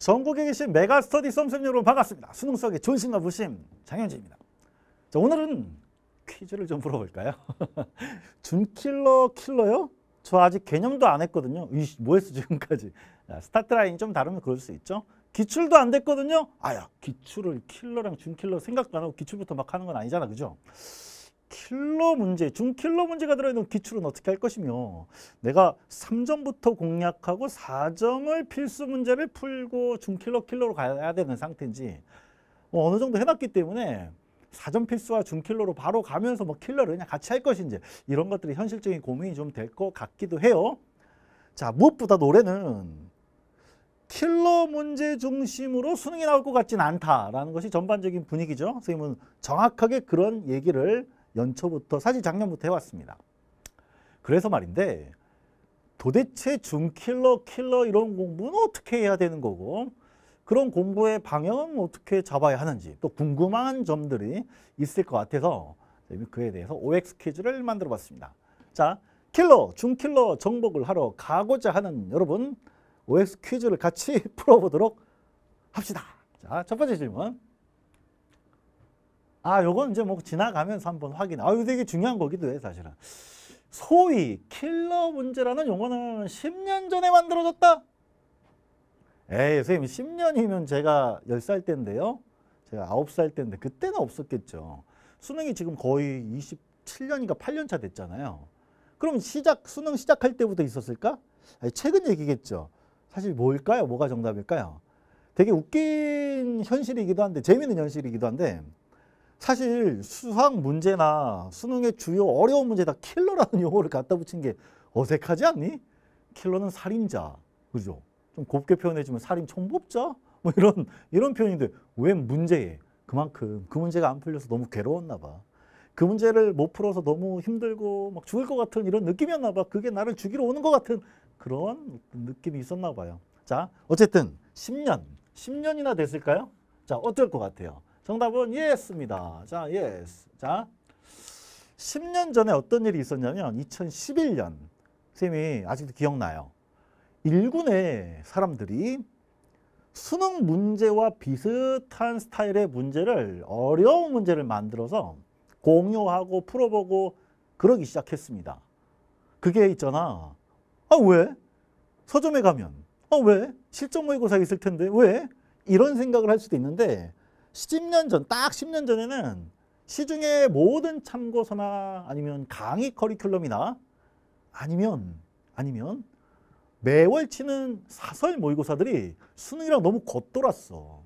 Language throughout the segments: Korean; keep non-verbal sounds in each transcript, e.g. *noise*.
전국에 계신 메가스터디 썸쌤 여러분 반갑습니다. 수능 수학의 존심과 부심 장현진입니다. 자, 오늘은 퀴즈를 좀 풀어볼까요? *laughs* 준킬러 킬러요? 저 아직 개념도 안 했거든요. 이씨, 뭐 했어 지금까지. 야, 스타트 라인이 좀 다르면 그럴 수 있죠. 기출도 안 됐거든요. 아야 기출을 킬러랑 준킬러 생각도 안 하고 기출부터 막 하는 건 아니잖아. 그죠? 킬러 문제, 중킬러 문제가 들어있는 기출은 어떻게 할 것이며 내가 3점부터 공략하고 4점을 필수 문제를 풀고 중킬러 킬러로 가야 되는 상태인지 뭐 어느 정도 해놨기 때문에 4점 필수와 중킬러로 바로 가면서 뭐 킬러를 그냥 같이 할 것인지 이런 것들이 현실적인 고민이 좀 될 것 같기도 해요. 자 무엇보다 노래는 킬러 문제 중심으로 수능이 나올 것 같진 않다라는 것이 전반적인 분위기죠. 선생님은 정확하게 그런 얘기를 연초부터 사실 작년부터 해왔습니다. 그래서 말인데 도대체 준킬러, 킬러 이런 공부는 어떻게 해야 되는 거고 그런 공부의 방향은 어떻게 잡아야 하는지 또 궁금한 점들이 있을 것 같아서 그에 대해서 OX 퀴즈를 만들어 봤습니다. 자, 킬러, 준킬러 정복을 하러 가고자 하는 여러분 OX 퀴즈를 같이 *laughs* 풀어보도록 합시다. 자, 첫 번째 질문. 아, 요건 이제 뭐 지나가면서 한번 확인. 아, 이거 되게 중요한 거기도 해, 사실은. 소위 킬러 문제라는 용어는 10년 전에 만들어졌다? 에이, 선생님 10년이면 제가 10살 때인데요. 제가 9살 때인데 그때는 없었겠죠. 수능이 지금 거의 27년인가 8년 차 됐잖아요. 그럼 시작 수능 시작할 때부터 있었을까? 아니, 최근 얘기겠죠. 사실 뭘까요? 뭐가 정답일까요? 되게 웃긴 현실이기도 한데 재밌는 현실이기도 한데 사실 수학 문제나 수능의 주요 어려운 문제다 킬러라는 *laughs* 용어를 갖다 붙인 게 어색하지 않니? 킬러는 살인자, 그죠? 좀 곱게 표현해주면 살인 총법자? 뭐 이런 이런 표현인데 왜 문제에 그만큼 그 문제가 안 풀려서 너무 괴로웠나 봐. 그 문제를 못 풀어서 너무 힘들고 막 죽을 것 같은 이런 느낌이었나 봐. 그게 나를 죽이러 오는 것 같은 그런 느낌이 있었나 봐요. 자, 어쨌든 10년, 10년이나 됐을까요? 자, 어떨 것 같아요? 정답은 예스입니다. 자, 예스. 자, 10년 전에 어떤 일이 있었냐면 2011년 쌤이 아직도 기억나요. 1군의 사람들이 수능 문제와 비슷한 스타일의 문제를 어려운 문제를 만들어서 공유하고 풀어보고 그러기 시작했습니다. 그게 있잖아. 아 왜? 서점에 가면 아 왜? 실전 모의고사 있을 텐데 왜? 이런 생각을 할 수도 있는데 10년 전, 딱 10년 전에는 시중에 모든 참고서나 아니면 강의 커리큘럼이나 아니면 아니면 매월 치는 사설 모의고사들이 수능이랑 너무 겉돌았어.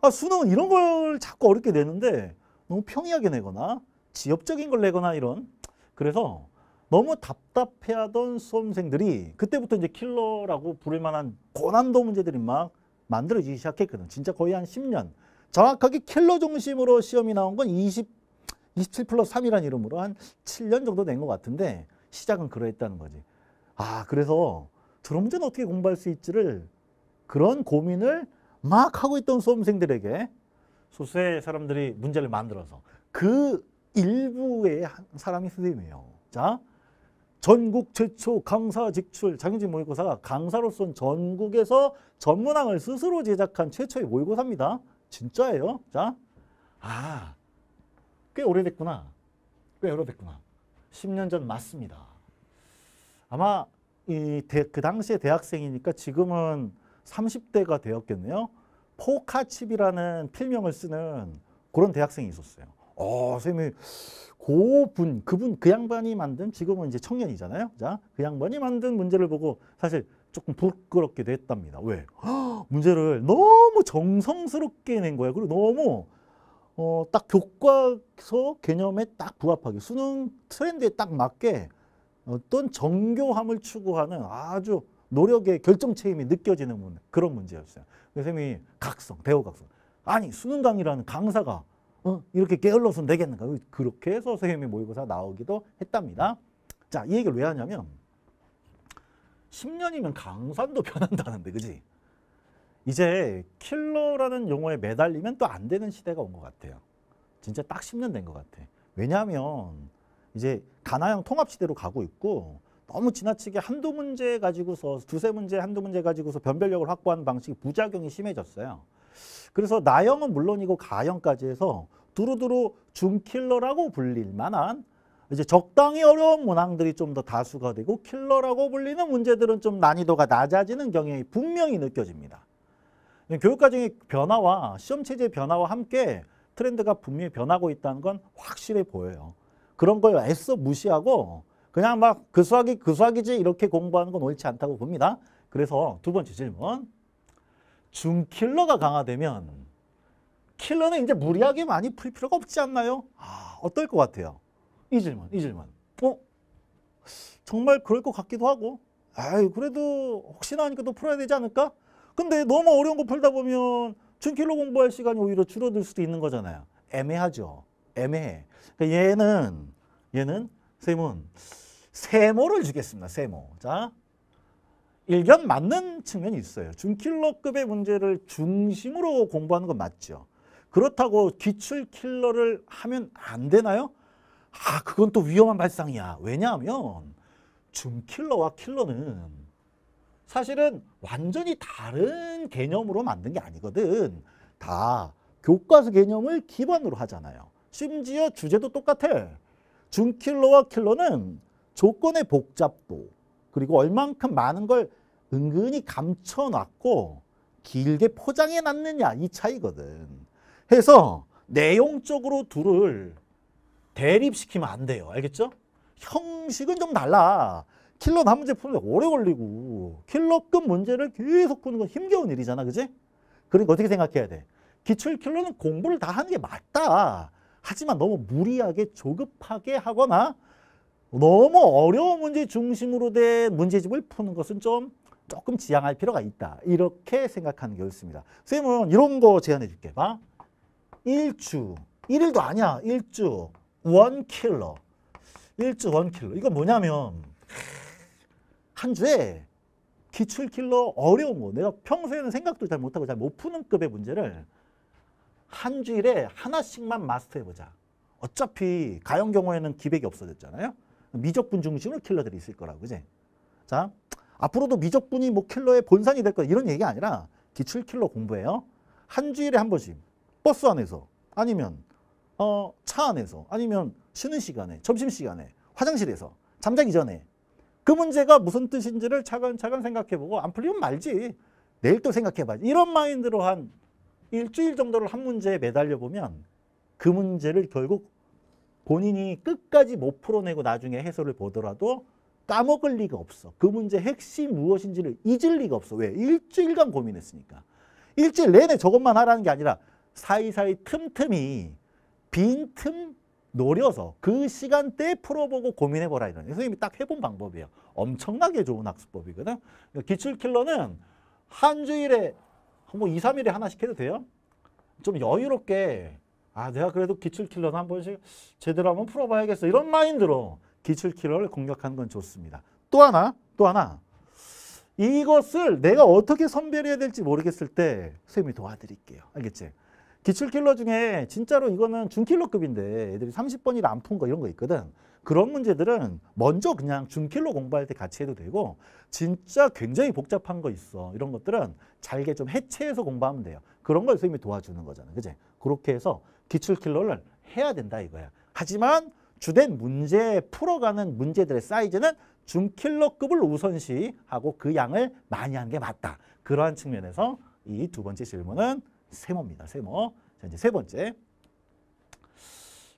아, 수능은 이런 걸 자꾸 어렵게 내는데 너무 평이하게 내거나 지엽적인 걸 내거나 이런 그래서 너무 답답해하던 수험생들이 그때부터 이제 킬러라고 부를 만한 고난도 문제들이 막 만들어지기 시작했거든. 진짜 거의 한 10년 정확하게 킬러 중심으로 시험이 나온 건 20, 27 플러스 3이라는 이름으로 한 7년 정도 된 것 같은데 시작은 그러했다는 거지. 아 그래서 저런 문제는 어떻게 공부할 수 있지를 그런 고민을 막 하고 있던 수험생들에게 소수의 사람들이 문제를 만들어서 그 일부의 한 사람이 선생님이에요. 자, 전국 최초 강사 직출 자격증 모의고사가 강사로서는 전국에서 전문항을 스스로 제작한 최초의 모의고사입니다. 진짜예요? 자, 아, 꽤 오래됐구나. 꽤 오래됐구나. 10년 전 맞습니다. 아마 이그 당시에 대학생이니까 지금은 30대가 되었겠네요. 포카칩이라는 필명을 쓰는 그런 대학생이 있었어요. 어, 선생님 그분, 그분, 그 양반이 만든 지금은 이제 청년이잖아요. 자, 그 양반이 만든 문제를 보고 사실 조금 부끄럽기도 했답니다. 왜? 문제를 너무 정성스럽게 낸 거야. 그리고 너무 어, 딱 교과서 개념에 딱 부합하게 수능 트렌드에 딱 맞게 어떤 정교함을 추구하는 아주 노력의 결정체임이 느껴지는 문, 그런 문제였어요. 선생님이 각성, 대우 각성. 아니 수능 강의라는 강사가 어? 이렇게 게을러서는 되겠는가. 그렇게 해서 선생님이 모의고사 나오기도 했답니다. 자, 이 얘기를 왜 하냐면 10년이면 강산도 변한다는데, 그지? 이제 킬러라는 용어에 매달리면 또 안 되는 시대가 온 것 같아요. 진짜 딱 10년 된 것 같아. 왜냐하면 이제 가나형 통합 시대로 가고 있고 너무 지나치게 한두 문제 가지고서 두세 문제 한두 문제 가지고서 변별력을 확보하는 방식이 부작용이 심해졌어요. 그래서 나형은 물론이고 가형까지 해서 두루두루 중킬러라고 불릴 만한 이제 적당히 어려운 문항들이 좀 더 다수가 되고 킬러라고 불리는 문제들은 좀 난이도가 낮아지는 경향이 분명히 느껴집니다. 네, 교육과정의 변화와 시험체제의 변화와 함께 트렌드가 분명히 변하고 있다는 건 확실해 보여요. 그런 걸 애써 무시하고 그냥 막 그 수학이 그 수학이지 이렇게 공부하는 건 옳지 않다고 봅니다. 그래서 두 번째 질문. 중킬러가 강화되면 킬러는 이제 무리하게 많이 풀 필요가 없지 않나요? 아, 어떨 것 같아요? 이 질문, 이 질문. 어? 정말 그럴 것 같기도 하고 아이 그래도 혹시나 하니까 또 풀어야 되지 않을까? 근데 너무 어려운 거 풀다 보면 준킬로 공부할 시간이 오히려 줄어들 수도 있는 거잖아요. 애매하죠. 애매해. 그러니까 얘는 얘는 쌤은 세모를 주겠습니다. 세모. 자, 일견 맞는 측면이 있어요. 준킬러급의 문제를 중심으로 공부하는 건 맞죠. 그렇다고 기출킬러를 하면 안 되나요? 아, 그건 또 위험한 발상이야. 왜냐하면 준킬러와 킬러는 사실은 완전히 다른 개념으로 만든 게 아니거든. 다 교과서 개념을 기반으로 하잖아요. 심지어 주제도 똑같아. 준킬러와 킬러는 조건의 복잡도 그리고 얼만큼 많은 걸 은근히 감춰놨고 길게 포장해 놨느냐 이 차이거든. 해서 내용적으로 둘을 대립시키면 안 돼요. 알겠죠? 형식은 좀 달라. 킬러 한 문제 푸는 오래 걸리고 킬러급 문제를 계속 푸는 건 힘겨운 일이잖아. 그지? 그러니까 어떻게 생각해야 돼? 기출 킬러는 공부를 다 하는 게 맞다. 하지만 너무 무리하게 조급하게 하거나 너무 어려운 문제 중심으로 된 문제집을 푸는 것은 좀 조금 지양할 필요가 있다. 이렇게 생각하는 게 옳습니다. 선생님은 이런 거 제안해 줄게. 봐. 1주. 1일도 아니야. 1주. 원킬러. 1주 원킬러. 이건 뭐냐면 한 주에 기출킬러 어려운 거 내가 평소에는 생각도 잘 못하고 잘 못 푸는 급의 문제를 한 주일에 하나씩만 마스터해보자. 어차피 가형 경우에는 기백이 없어졌잖아요. 미적분 중심으로 킬러들이 있을 거라고 그지? 자 앞으로도 미적분이 뭐 킬러의 본산이 될 거다 이런 얘기 아니라 기출 킬러 공부해요. 한 주일에 한 번씩 버스 안에서 아니면 어, 차 안에서 아니면 쉬는 시간에 점심 시간에 화장실에서 잠자기 전에 그 문제가 무슨 뜻인지를 차근차근 생각해보고 안 풀리면 말지. 내일 또 생각해봐야지. 이런 마인드로 한 일주일 정도를 한 문제에 매달려 보면 그 문제를 결국 본인이 끝까지 못 풀어내고 나중에 해설을 보더라도 까먹을 리가 없어. 그 문제 핵심 무엇인지를 잊을 리가 없어. 왜? 일주일간 고민했으니까. 일주일 내내 저것만 하라는 게 아니라 사이사이 틈틈이 빈틈 노려서 그 시간대에 풀어보고 고민해보라 이런 선생님이 딱 해본 방법이에요. 엄청나게 좋은 학습법이거든. 그러니까 기출킬러는 한 주일에 뭐 2, 3일에 하나씩 해도 돼요. 좀 여유롭게 아 내가 그래도 기출킬러는 한 번씩 제대로 한번 풀어봐야겠어. 이런 마인드로 기출킬러를 공격하는 건 좋습니다. 또 하나, 또 하나. 이것을 내가 어떻게 선별해야 될지 모르겠을 때 선생님이 도와드릴게요. 알겠지? 기출킬러 중에 진짜로 이거는 중킬러급인데 애들이 30번이라 안 푼 거 이런 거 있거든. 그런 문제들은 먼저 그냥 중킬러 공부할 때 같이 해도 되고 진짜 굉장히 복잡한 거 있어. 이런 것들은 잘게 좀 해체해서 공부하면 돼요. 그런 걸 선생님이 도와주는 거잖아. 그지 그렇게 해서 기출킬러를 해야 된다 이거야. 하지만 주된 문제 풀어가는 문제들의 사이즈는 중킬러급을 우선시하고 그 양을 많이 한 게 맞다. 그러한 측면에서 이 두 번째 질문은 세모입니다. 세모. 자, 이제 세 번째.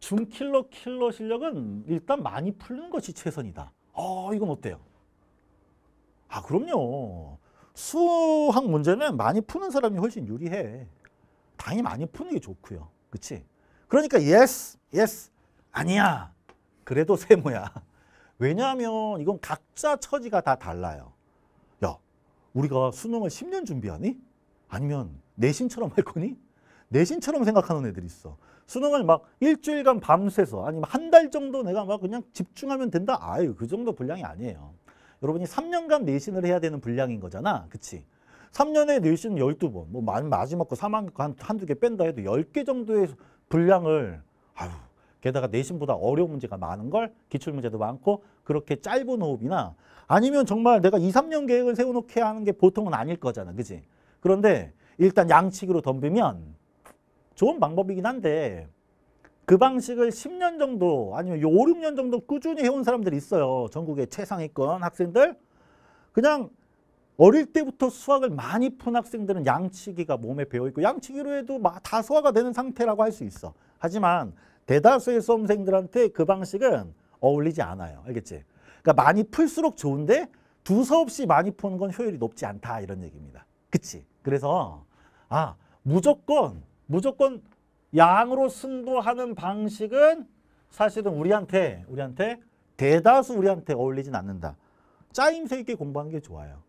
중킬러 킬러 실력은 일단 많이 풀는 것이 최선이다. 어, 이건 어때요? 아, 그럼요. 수학 문제는 많이 푸는 사람이 훨씬 유리해. 당연히 많이 푸는 게 좋고요. 그렇 그러니까 yes, y 아니야. 그래도 세모야. 왜냐하면 이건 각자 처지가 다 달라요. 야, 우리가 수능을 10년 준비하니? 아니면 내신처럼 할 거니? 내신처럼 생각하는 애들이 있어. 수능을 막 일주일간 밤새서 아니면 한 달 정도 내가 막 그냥 집중하면 된다? 아유 그 정도 분량이 아니에요. 여러분이 3년간 내신을 해야 되는 분량인 거잖아. 그치? 3년에 내신 12번, 뭐 마지막 거 3학 한, 한두 개 뺀다 해도 10개 정도의 분량을 아유 게다가 내신보다 어려운 문제가 많은 걸 기출문제도 많고 그렇게 짧은 호흡이나 아니면 정말 내가 2, 3년 계획을 세워놓게 하는 게 보통은 아닐 거잖아. 그치 그런데 일단 양치기로 덤비면 좋은 방법이긴 한데 그 방식을 10년 정도 아니면 5, 6년 정도 꾸준히 해온 사람들이 있어요. 전국의 최상위권 학생들. 그냥 어릴 때부터 수학을 많이 푼 학생들은 양치기가 몸에 배어있고 양치기로 해도 다 소화가 되는 상태라고 할 수 있어. 하지만 대다수의 수험생들한테 그 방식은 어울리지 않아요. 알겠지? 그러니까 많이 풀수록 좋은데 두서없이 많이 푸는 건 효율이 높지 않다 이런 얘기입니다. 그치? 그래서 아 무조건 무조건 양으로 승부하는 방식은 사실은 우리한테 우리한테 대다수 우리한테 어울리진 않는다. 짜임새 있게 공부하는 게 좋아요.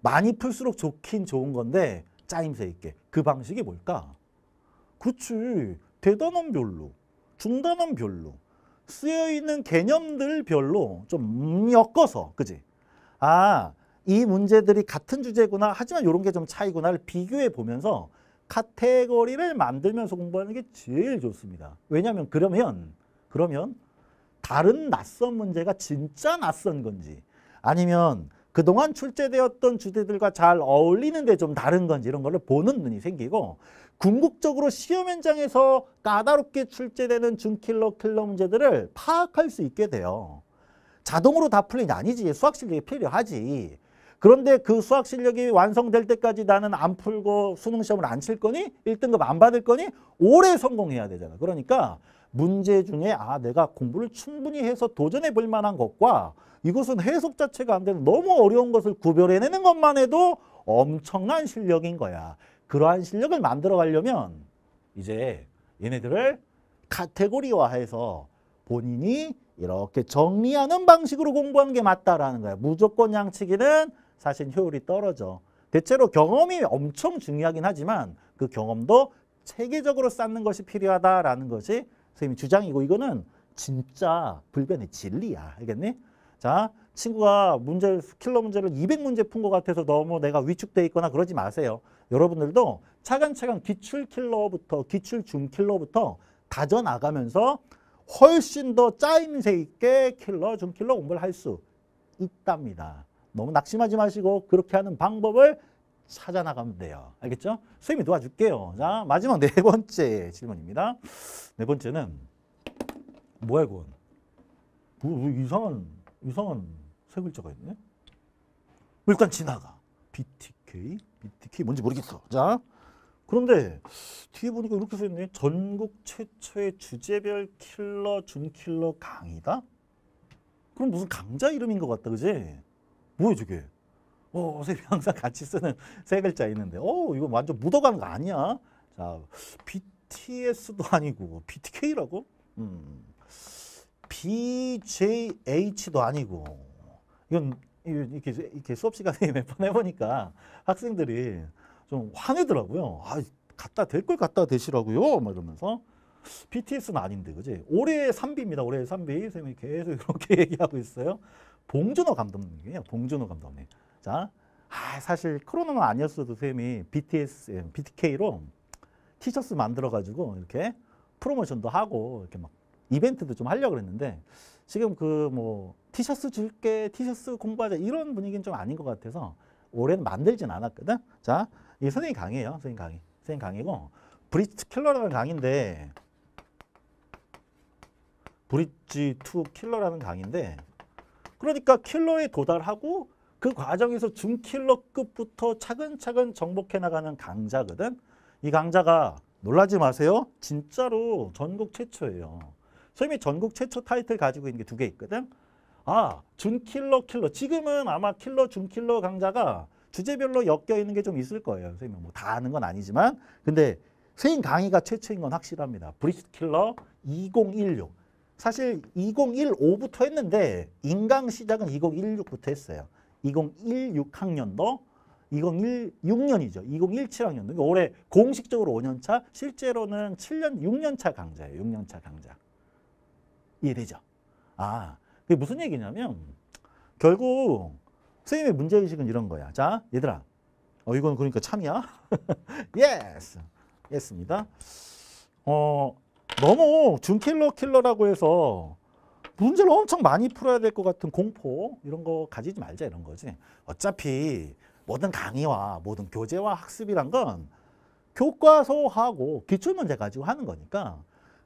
많이 풀수록 좋긴 좋은 건데 짜임새 있게. 그 방식이 뭘까? 그렇 대단원 별로, 중단원 별로, 쓰여있는 개념들 별로 좀 엮어서, 그지? 아, 이 문제들이 같은 주제구나 하지만 이런 게 좀 차이구나를 비교해 보면서 카테고리를 만들면서 공부하는 게 제일 좋습니다. 왜냐하면 그러면 그러면 다른 낯선 문제가 진짜 낯선 건지 아니면 그동안 출제되었던 주제들과 잘 어울리는데 좀 다른 건지 이런 걸를 보는 눈이 생기고 궁극적으로 시험 현장에서 까다롭게 출제되는 준킬러 킬러 문제들을 파악할 수 있게 돼요. 자동으로 다풀린냐 아니지 수학 실력이 필요하지. 그런데 그 수학 실력이 완성될 때까지 나는 안 풀고 수능 시험을 안 칠 거니? 1등급 안 받을 거니? 오래 성공해야 되잖아. 그러니까 문제 중에 아 내가 공부를 충분히 해서 도전해 볼 만한 것과 이것은 해석 자체가 안 되는 너무 어려운 것을 구별해내는 것만 해도 엄청난 실력인 거야. 그러한 실력을 만들어 가려면 이제 얘네들을 카테고리화해서 본인이 이렇게 정리하는 방식으로 공부하는 게 맞다라는 거야. 무조건 양치기는 사실 효율이 떨어져. 대체로 경험이 엄청 중요하긴 하지만 그 경험도 체계적으로 쌓는 것이 필요하다라는 것이 선생님 주장이고 이거는 진짜 불변의 진리야. 알겠니? 자, 친구가 문제 킬러 문제를 200문제 푼 것 같아서 너무 내가 위축돼 있거나 그러지 마세요. 여러분들도 차근차근 기출 킬러부터 기출 중 킬러부터 다져 나가면서 훨씬 더 짜임새 있게 킬러 중 킬러 공부를 할 수 있답니다. 너무 낙심하지 마시고 그렇게 하는 방법을 찾아 나가면 돼요. 알겠죠? 선생님이 도와줄게요. 자, 마지막 네 번째 질문입니다. 네 번째는 뭐야 이건? 뭐, 뭐, 이상한 이상한 세 글자가 있네. 뭐 일단 지나가. BTK, BTK 뭔지 모르겠어. 자, 그런데 뒤에 보니까 이렇게 써있네. 전국 최초의 주제별 킬러 준킬러 강이다. 그럼 무슨 강자 이름인 것 같다, 그지? 뭐야 저게? 어, 선생님 항상 같이 쓰는 세 글자 있는데 어, 이거 완전 묻어가거 아니야? 자, BTS도 아니고 BTK라고? 음. BJH도 아니고 이건 이렇게, 이렇게 수업 시간에 *laughs* 몇 번 해보니까 학생들이 좀 화내더라고요. 아, 갖다 댈걸 갖다 대시라고요. 막 이러면서. BTS는 아닌데, 그지? 올해 3비입니다. 올해 3비. 선생님이 계속 이렇게 *laughs* 얘기하고 있어요. 봉준호 감독님이에요. 봉준호 감독님. 자, 아, 사실 코로나만 아니었어도 쌤이 BTS, 예, BTK로 티셔츠 만들어가지고 이렇게 프로모션도 하고 이렇게 막 이벤트도 좀 하려고 그랬는데 지금 그 뭐 티셔츠 줄게 티셔츠 공부하자 이런 분위기는 좀 아닌 것 같아서 올해는 만들진 않았거든. 자, 이 선생님 강의예요. 선생님 강의. 선생님 강의고 브릿지 킬러라는 강의인데 브릿지 투 킬러라는 강의인데 그러니까 킬러에 도달하고 그 과정에서 준킬러급부터 차근차근 정복해 나가는 강자거든. 이 강자가 놀라지 마세요. 진짜로 전국 최초예요. 선생님이 전국 최초 타이틀 가지고 있는 게 두 개 있거든. 아, 준킬러 킬러. 지금은 아마 킬러 준킬러 강자가 주제별로 엮여 있는 게 좀 있을 거예요. 선생님 뭐 다 아는 건 아니지만 근데 세인 강의가 최초인 건 확실합니다. 브리스 킬러 2016 사실 2015부터 했는데 인강 시작은 2016부터 했어요. 2016학년도 2016년이죠. 2017학년도. 올해 공식적으로 5년차, 실제로는 7년, 6년차 강좌예요. 6년차 강좌. 이해되죠? 아, 그게 무슨 얘기냐면 결국 선생님의 문제의식은 이런 거야. 자, 얘들아. 어, 이건 그러니까 참이야. 예스. *laughs* 예스입니다. 어, 너무 준킬러 킬러라고 해서 문제를 엄청 많이 풀어야 될 것 같은 공포 이런 거 가지지 말자 이런 거지. 어차피 모든 강의와 모든 교재와 학습이란 건 교과서하고 기출문제 가지고 하는 거니까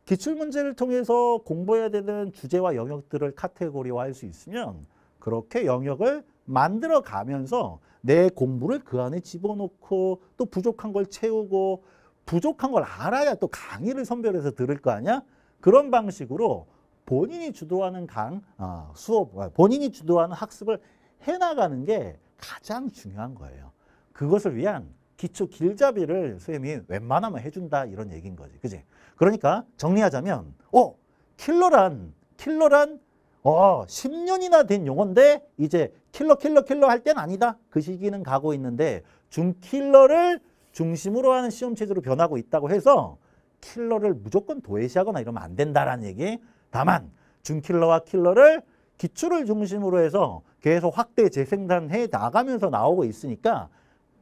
기출문제를 통해서 공부해야 되는 주제와 영역들을 카테고리화할 수 있으면 그렇게 영역을 만들어 가면서 내 공부를 그 안에 집어넣고 또 부족한 걸 채우고 부족한 걸 알아야 또 강의를 선별해서 들을 거 아니야? 그런 방식으로 본인이 주도하는 강, 어, 수업, 아, 본인이 주도하는 학습을 해나가는 게 가장 중요한 거예요. 그것을 위한 기초 길잡이를 선생님이 웬만하면 해준다 이런 얘기인 거지. 그지? 그러니까 정리하자면 어, 킬러란, 킬러란 어, 10년이나 된 용어인데 이제 킬러 킬러 킬러 할 땐 아니다. 그 시기는 가고 있는데 중킬러를 중심으로 하는 시험 체제로 변하고 있다고 해서 킬러를 무조건 도외시하거나 이러면 안 된다라는 얘기. 다만 중킬러와 킬러를 기출을 중심으로 해서 계속 확대 재생산해 나가면서 나오고 있으니까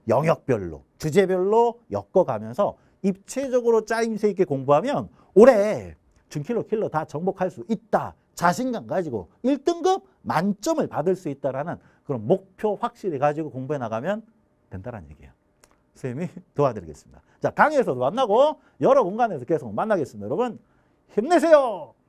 영역별로 주제별로 엮어가면서 입체적으로 짜임새 있게 공부하면 올해 중킬러 킬러 다 정복할 수 있다. 자신감 가지고 1등급 만점을 받을 수 있다라는 그런 목표 확실히 가지고 공부해 나가면 된다는 얘기예요. 선생님이 *laughs* 도와드리겠습니다. 자, 강의에서도 만나고 여러 공간에서 계속 만나겠습니다. 여러분 힘내세요.